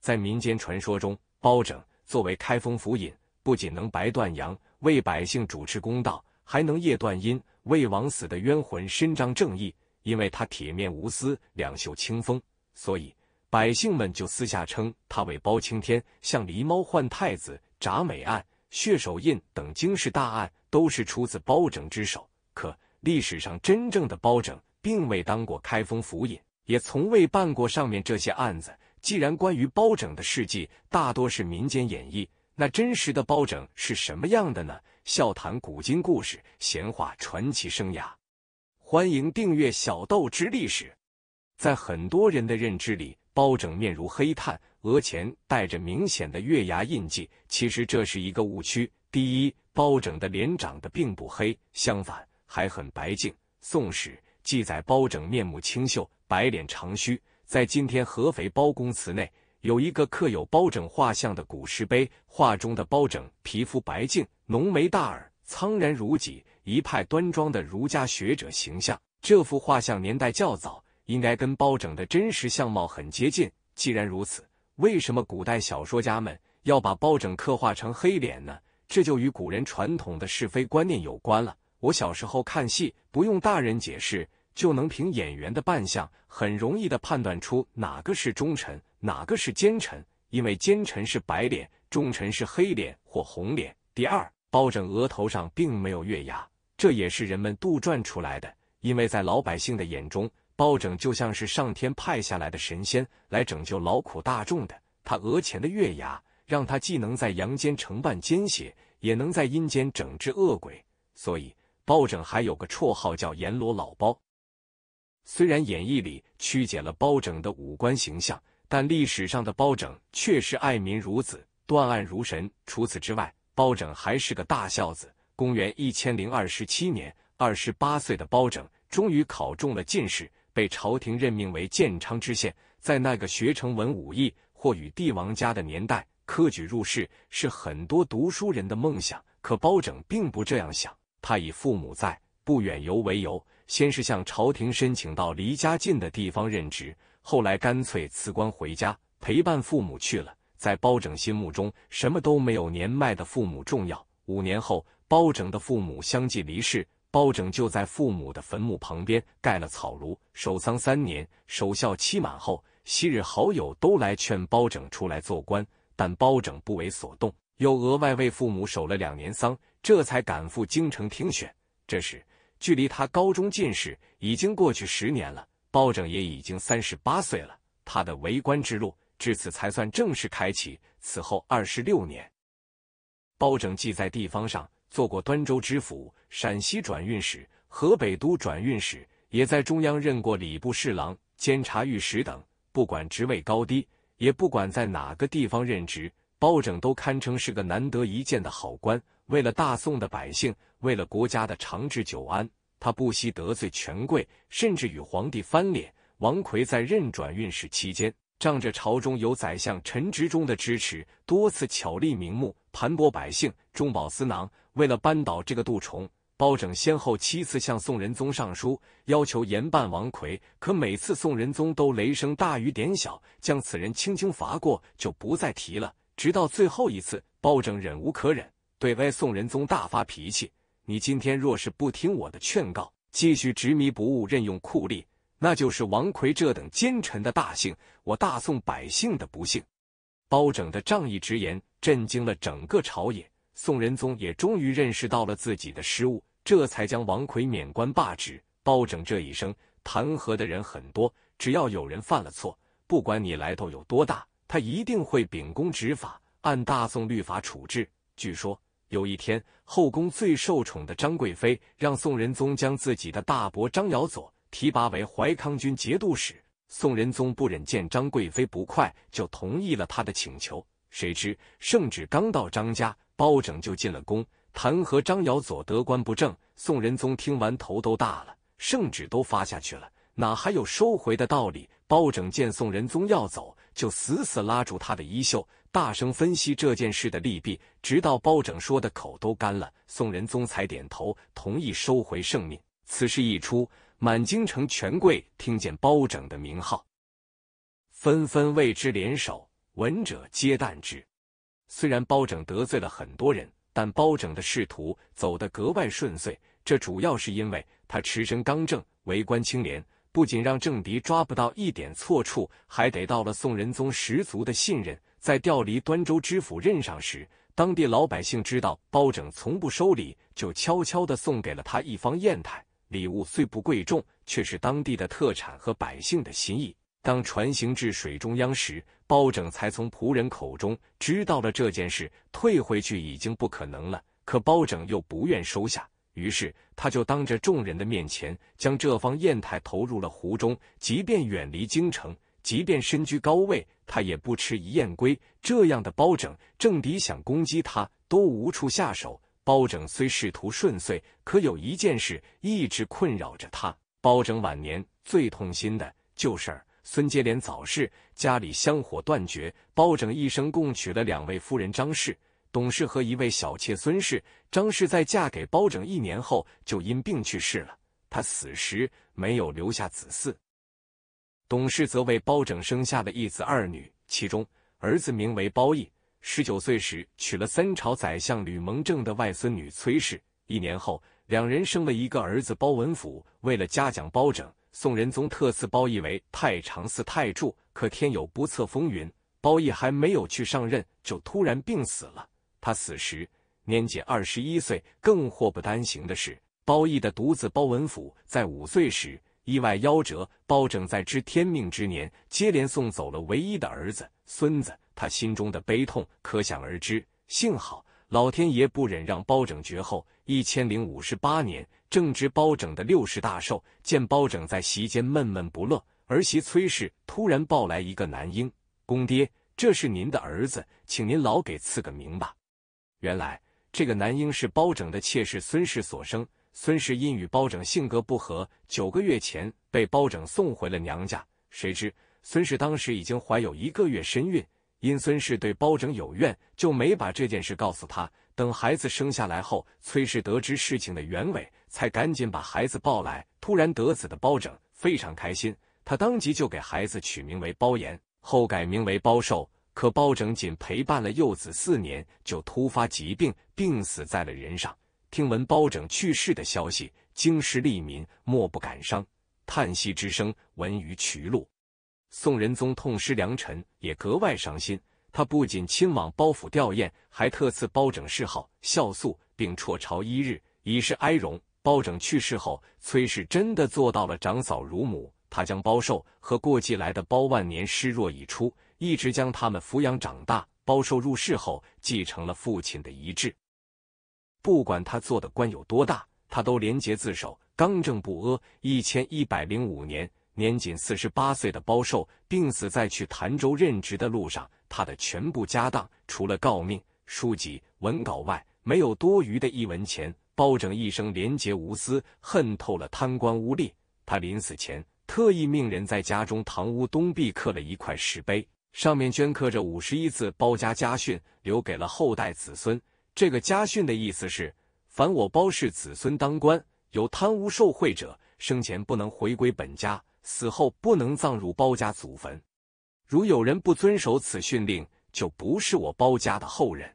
在民间传说中，包拯作为开封府尹，不仅能白断阳为百姓主持公道，还能夜断阴为枉死的冤魂伸张正义。因为他铁面无私、两袖清风，所以百姓们就私下称他为包青天。像狸猫换太子、铡美案、血手印等惊世大案，都是出自包拯之手。可历史上真正的包拯，并未当过开封府尹，也从未办过上面这些案子。既然关于包拯的事迹大多是民间演绎，那真实的包拯是什么样的呢？笑谈古今故事，闲话传奇生涯。欢迎订阅《小豆之历史》。在很多人的认知里，包拯面如黑炭，额前带着明显的月牙印记。其实这是一个误区。第一，包拯的脸长得并不黑，相反还很白净。《宋史》记载，包拯面目清秀，白脸长须。在今天合肥包公祠内，有一个刻有包拯画像的古石碑，画中的包拯皮肤白净，浓眉大耳，苍然如戟，一派端庄的儒家学者形象。这幅画像年代较早，应该跟包拯的真实相貌很接近。既然如此，为什么古代小说家们要把包拯刻画成黑脸呢？这就与古人传统的是非观念有关了。我小时候看戏，不用大人解释。就能凭演员的扮相，很容易的判断出哪个是忠臣，哪个是奸臣。因为奸臣是白脸，忠臣是黑脸或红脸。第二，包拯额头上并没有月牙，这也是人们杜撰出来的。因为在老百姓的眼中，包拯就像是上天派下来的神仙，来拯救劳苦大众的。他额前的月牙，让他既能在阳间承办奸邪，也能在阴间整治恶鬼。所以，包拯还有个绰号叫阎罗老包。虽然演义里曲解了包拯的五官形象，但历史上的包拯确实爱民如子、断案如神。除此之外，包拯还是个大孝子。公元一千零二十七年，二十八岁的包拯终于考中了进士，被朝廷任命为建昌知县。在那个学成文武艺或与帝王家的年代，科举入仕是很多读书人的梦想。可包拯并不这样想，他以父母在、不远游为由。先是向朝廷申请到离家近的地方任职，后来干脆辞官回家陪伴父母去了。在包拯心目中，什么都没有年迈的父母重要。五年后，包拯的父母相继离世，包拯就在父母的坟墓旁边盖了草庐守丧三年。守孝期满后，昔日好友都来劝包拯出来做官，但包拯不为所动，又额外为父母守了两年丧，这才赶赴京城听选。这时。距离他高中进士已经过去十年了，包拯也已经三十八岁了。他的为官之路至此才算正式开启。此后二十六年，包拯既在地方上做过端州知府、陕西转运使、河北都转运使，也在中央任过礼部侍郎、监察御史等。不管职位高低，也不管在哪个地方任职，包拯都堪称是个难得一见的好官。为了大宋的百姓，为了国家的长治久安，他不惜得罪权贵，甚至与皇帝翻脸。王奎在任转运使期间，仗着朝中有宰相陈执中的支持，多次巧立名目，盘剥百姓，中饱私囊。为了扳倒这个杜崇，包拯先后七次向宋仁宗上书，要求严办王奎。可每次宋仁宗都雷声大雨点小，将此人轻轻罚过，就不再提了。直到最后一次，包拯忍无可忍。对外宋仁宗大发脾气：“你今天若是不听我的劝告，继续执迷不悟任用酷吏，那就是王奎这等奸臣的大幸，我大宋百姓的不幸。”包拯的仗义直言震惊了整个朝野，宋仁宗也终于认识到了自己的失误，这才将王奎免官罢职。包拯这一生弹劾的人很多，只要有人犯了错，不管你来头有多大，他一定会秉公执法，按大宋律法处置。据说。有一天，后宫最受宠的张贵妃让宋仁宗将自己的大伯张尧佐提拔为淮康军节度使。宋仁宗不忍见张贵妃不快，就同意了他的请求。谁知圣旨刚到张家，包拯就进了宫，弹劾张尧佐得官不正。宋仁宗听完头都大了，圣旨都发下去了，哪还有收回的道理？包拯见宋仁宗要走，就死死拉住他的衣袖，大声分析这件事的利弊，直到包拯说的口都干了，宋仁宗才点头同意收回圣命。此事一出，满京城权贵听见包拯的名号，纷纷为之联手。闻者皆惮之。虽然包拯得罪了很多人，但包拯的仕途走得格外顺遂，这主要是因为他持身刚正，为官清廉。不仅让政敌抓不到一点错处，还得到了宋仁宗十足的信任。在调离端州知府任上时，当地老百姓知道包拯从不收礼，就悄悄地送给了他一方砚台。礼物虽不贵重，却是当地的特产和百姓的心意。当船行至水中央时，包拯才从仆人口中知道了这件事，退回去已经不可能了。可包拯又不愿收下。于是，他就当着众人的面前，将这方砚台投入了湖中。即便远离京城，即便身居高位，他也不吃一砚归。这样的包拯，政敌想攻击他，都无处下手。包拯虽仕途顺遂，可有一件事一直困扰着他。包拯晚年最痛心的就是孙接连早逝，家里香火断绝。包拯一生共娶了两位夫人，张氏。董事和一位小妾孙氏、张氏在嫁给包拯一年后就因病去世了。他死时没有留下子嗣，董事则为包拯生下的一子二女，其中儿子名为包义，十九岁时娶了三朝宰相吕蒙正的外孙女崔氏。一年后，两人生了一个儿子包文甫。为了嘉奖包拯，宋仁宗特赐包义为太常寺太柱。可天有不测风云，包义还没有去上任就突然病死了。他死时年仅二十一岁，更祸不单行的是，包义的独子包文甫在五岁时意外夭折。包拯在知天命之年，接连送走了唯一的儿子、孙子，他心中的悲痛可想而知。幸好老天爷不忍让包拯绝后。一千零五十八年，正值包拯的六十大寿，见包拯在席间闷闷不乐，儿媳崔氏突然抱来一个男婴，公爹，这是您的儿子，请您老给赐个名吧。原来这个男婴是包拯的妾室孙氏所生。孙氏因与包拯性格不合，九个月前被包拯送回了娘家。谁知孙氏当时已经怀有一个月身孕，因孙氏对包拯有怨，就没把这件事告诉他。等孩子生下来后，崔氏得知事情的原委，才赶紧把孩子抱来。突然得子的包拯非常开心，他当即就给孩子取名为包延，后改名为包寿。可包拯仅陪伴了幼子四年，就突发疾病，病死在了人上。听闻包拯去世的消息，京师吏民莫不感伤，叹息之声闻于渠路。宋仁宗痛失良臣，也格外伤心。他不仅亲往包府吊唁，还特赐包拯谥号“孝肃”，并辍朝一日以示哀荣。包拯去世后，崔氏真的做到了长嫂如母，他将包寿和过继来的包万年视若已出。一直将他们抚养长大。包绶入世后，继承了父亲的遗志。不管他做的官有多大，他都廉洁自守，刚正不阿。一千一百零五年，年仅四十八岁的包寿病死在去潭州任职的路上。他的全部家当，除了诰命、书籍、文稿外，没有多余的一文钱。包拯一生廉洁无私，恨透了贪官污吏。他临死前，特意命人在家中堂屋东壁刻了一块石碑。上面镌刻着五十一字包家家训，留给了后代子孙。这个家训的意思是：凡我包氏子孙当官有贪污受贿者，生前不能回归本家，死后不能葬入包家祖坟。如有人不遵守此训令，就不是我包家的后人。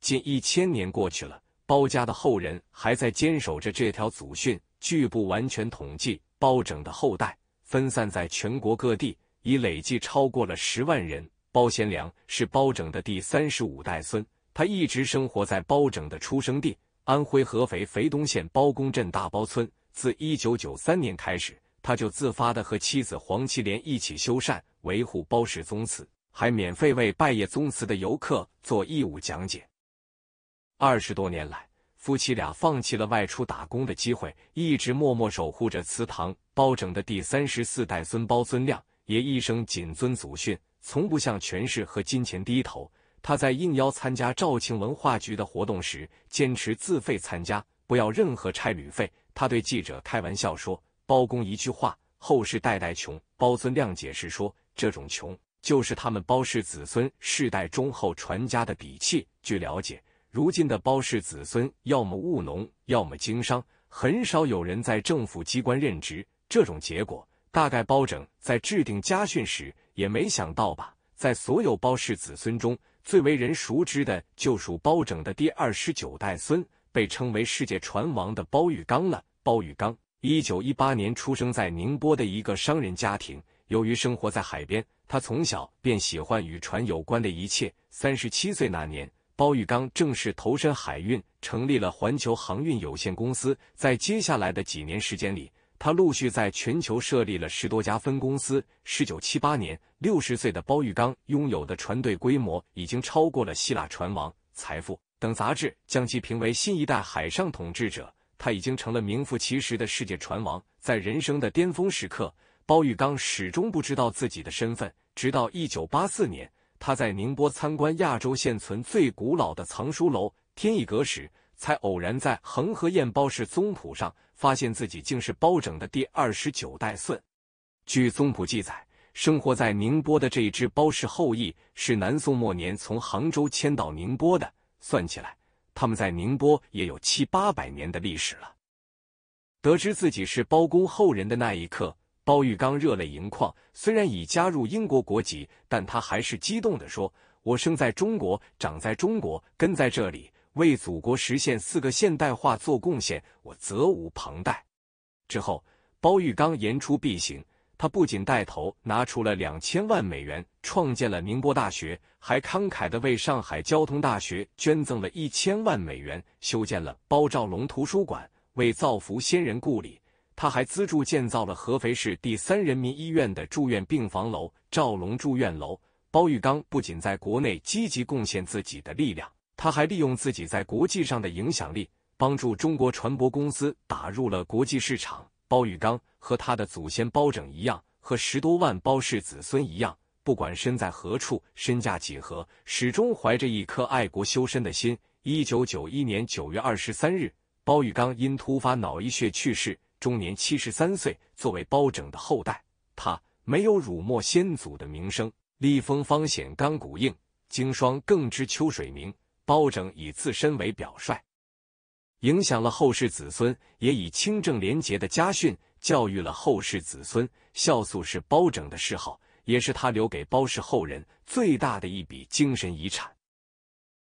近一千年过去了，包家的后人还在坚守着这条祖训。据不完全统计，包拯的后代分散在全国各地。已累计超过了十万人。包贤良是包拯的第三十五代孙，他一直生活在包拯的出生地安徽合肥肥东县包公镇大包村。自一九九三年开始，他就自发的和妻子黄七莲一起修缮、维护包氏宗祠，还免费为拜谒宗祠的游客做义务讲解。二十多年来，夫妻俩放弃了外出打工的机会，一直默默守护着祠堂。包拯的第三十四代孙包尊亮。也一生谨遵祖训，从不向权势和金钱低头。他在应邀参加肇庆文化局的活动时，坚持自费参加，不要任何差旅费。他对记者开玩笑说：“包公一句话，后世代代穷。”包尊亮解释说，这种穷就是他们包氏子孙世代忠厚传家的底气。据了解，如今的包氏子孙要么务农，要么经商，很少有人在政府机关任职。这种结果。大概包拯在制定家训时也没想到吧，在所有包氏子孙中，最为人熟知的就属包拯的第二十九代孙，被称为“世界船王”的包玉刚了。包玉刚一九一八年出生在宁波的一个商人家庭，由于生活在海边，他从小便喜欢与船有关的一切。三十七岁那年，包玉刚正式投身海运，成立了环球航运有限公司。在接下来的几年时间里，他陆续在全球设立了十多家分公司。1978年，六十岁的包玉刚拥有的船队规模已经超过了希腊船王，财富等杂志将其评为新一代海上统治者。他已经成了名副其实的世界船王。在人生的巅峰时刻，包玉刚始终不知道自己的身份，直到1984年，他在宁波参观亚洲现存最古老的藏书楼天一阁时。才偶然在《恒河宴包氏宗谱》上发现自己竟是包拯的第二十九代孙。据宗谱记载，生活在宁波的这一支包氏后裔是南宋末年从杭州迁到宁波的，算起来，他们在宁波也有七八百年的历史了。得知自己是包公后人的那一刻，包玉刚热泪盈眶。虽然已加入英国国籍，但他还是激动的说：“我生在中国，长在中国，根在这里。”为祖国实现四个现代化做贡献，我责无旁贷。之后，包玉刚言出必行，他不仅带头拿出了两千万美元创建了宁波大学，还慷慨的为上海交通大学捐赠了一千万美元，修建了包兆龙图书馆。为造福先人故里，他还资助建造了合肥市第三人民医院的住院病房楼——赵龙住院楼。包玉刚不仅在国内积极贡献自己的力量。他还利用自己在国际上的影响力，帮助中国船舶公司打入了国际市场。包玉刚和他的祖先包拯一样，和十多万包氏子孙一样，不管身在何处，身价几何，始终怀着一颗爱国修身的心。一九九一年九月二十三日，包玉刚因突发脑溢血去世，终年七十三岁。作为包拯的后代，他没有辱没先祖的名声。立风方显刚骨硬，经霜更知秋水明。包拯以自身为表率，影响了后世子孙，也以清正廉洁的家训教育了后世子孙。孝素是包拯的谥号，也是他留给包氏后人最大的一笔精神遗产。